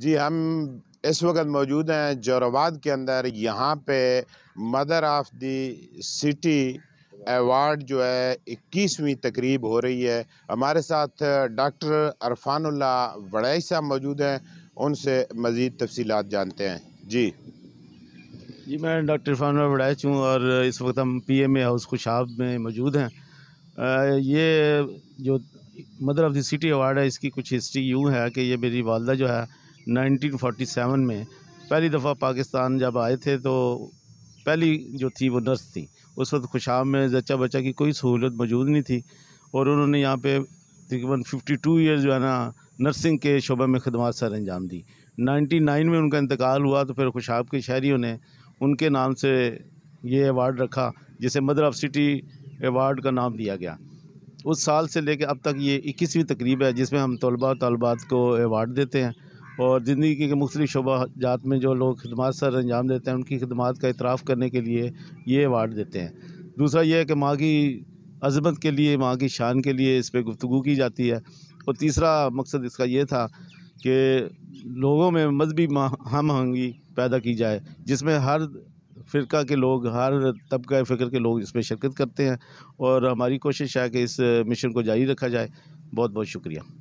جی ہم اس وقت موجود ہیں جوہر کے اندر یہاں پہ mother of the city award جو ہے اکیسویں تقریب ہو رہی ہے ہمارے ساتھ ڈاکٹر عرفان اللہ وڑائی صاحب موجود ہیں ان سے مزید تفصیلات جانتے ہیں جی جی میں ڈاکٹر عرفان اللہ وڑائچ ہوں اور اس وقت ہم P M A house Khushab میں موجود ہیں یہ جو mother of the city award ہے اس کی کچھ ہسٹری یوں ہے کہ یہ میری والدہ جو ہے نائنٹین فورٹی سیون میں پہلی دفعہ پاکستان جب آئے تھے تو پہلی جو تھی وہ نرس تھی اس وقت خوشاب میں زچہ بچہ کی کوئی سہولت موجود نہیں تھی اور انہوں نے یہاں پہ تقریباً ففٹی ٹو ایئر جو ہے نا نرسنگ کے شعبہ میں خدمات سر انجام دی نائنٹی نائن میں ان کا انتقال ہوا تو پھر خوشاب کے شہریوں نے ان کے نام سے یہ ایوارڈ رکھا جسے مدر آف سٹی ایوارڈ کا نام دیا گیا اس سال سے لے کے اب تک یہ اکیسویں تقریب ہے جس میں ہم طلباء طالبات کو ایوارڈ دیتے ہیں اور زندگی کے مختلف شعبہ جات میں جو لوگ خدمات سر انجام دیتے ہیں ان کی خدمات کا اعتراف کرنے کے لیے یہ ایوارڈ دیتے ہیں دوسرا یہ ہے کہ ماں کی عظمت کے لیے ماں کی شان کے لیے اس پہ گفتگو کی جاتی ہے اور تیسرا مقصد اس کا یہ تھا کہ لوگوں میں مذہبی ہم آہنگی پیدا کی جائے جس میں ہر فرقہ کے لوگ ہر طبقہ فکر کے لوگ اس میں شرکت کرتے ہیں اور ہماری کوشش ہے کہ اس مشن کو جاری رکھا جائے بہت بہت شکریہ